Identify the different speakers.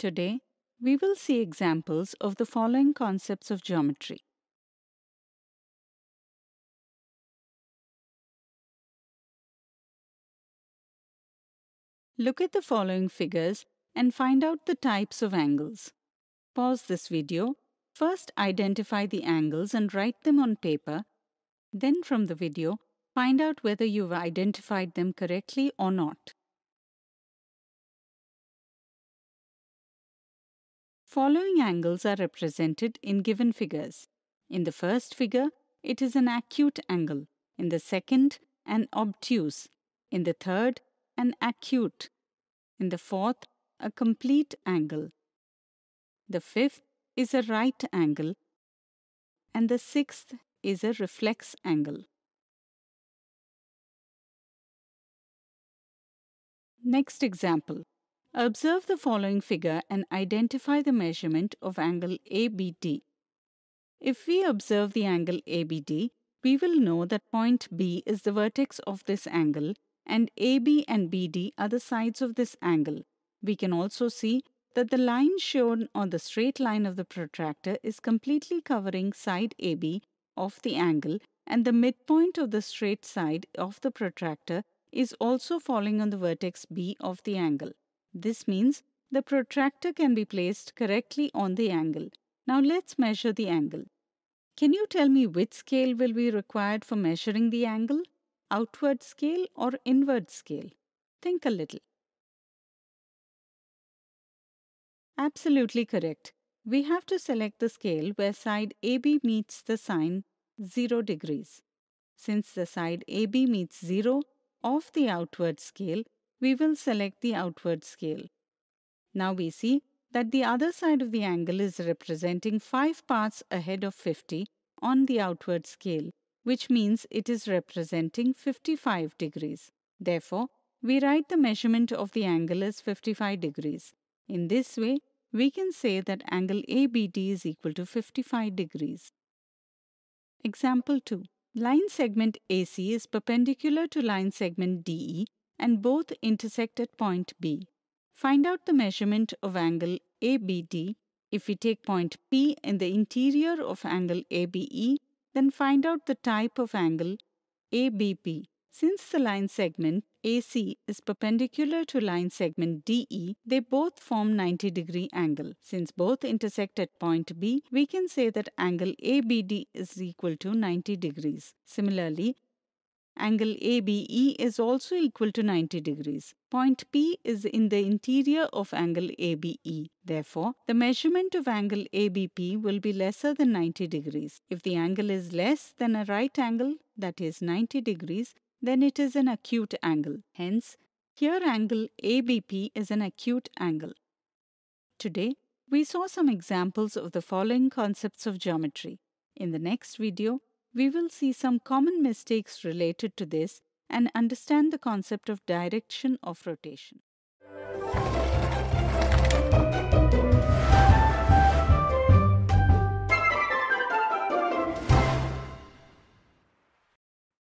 Speaker 1: Today, we will see examples of the following concepts of geometry.
Speaker 2: Look at the following figures and
Speaker 1: find out the types of angles. Pause this video. First identify the angles and write them on paper. Then from the video, find out whether you've identified them correctly or not. Following angles are represented in given figures. In the first figure, it is an acute angle. In the second, an obtuse. In the third, an acute. In the fourth, a complete angle. The fifth is a right angle.
Speaker 2: And the sixth is a reflex angle.
Speaker 1: Next example. Observe the following figure and identify the measurement of angle ABD. If we observe the angle ABD, we will know that point B is the vertex of this angle and AB and BD are the sides of this angle. We can also see that the line shown on the straight line of the protractor is completely covering side AB of the angle and the midpoint of the straight side of the protractor is also falling on the vertex B of the angle. This means the protractor can be placed correctly on the angle. Now let's measure the angle. Can you tell me which scale will be required for measuring the angle? Outward scale or inward scale? Think a little. Absolutely correct. We have to select the scale where side AB meets the sign 0 degrees. Since the side AB meets 0 of the outward scale, we will select the outward scale. Now we see that the other side of the angle is representing 5 parts ahead of 50 on the outward scale, which means it is representing 55 degrees. Therefore, we write the measurement of the angle as 55 degrees. In this way, we can say that angle ABD is equal to 55 degrees. Example 2. Line segment AC is perpendicular to line segment DE and both intersect at point B. Find out the measurement of angle ABD. If we take point P in the interior of angle ABE, then find out the type of angle ABP. Since the line segment AC is perpendicular to line segment DE, they both form 90 degree angle. Since both intersect at point B, we can say that angle ABD is equal to 90 degrees. Similarly, Angle ABE is also equal to 90 degrees. Point P is in the interior of angle ABE. Therefore, the measurement of angle ABP will be lesser than 90 degrees. If the angle is less than a right angle, that is 90 degrees, then it is an acute angle. Hence, here angle ABP is an acute angle. Today, we saw some examples of the following concepts of geometry. In the next video, we will see some common mistakes related to this and understand the concept of direction of rotation.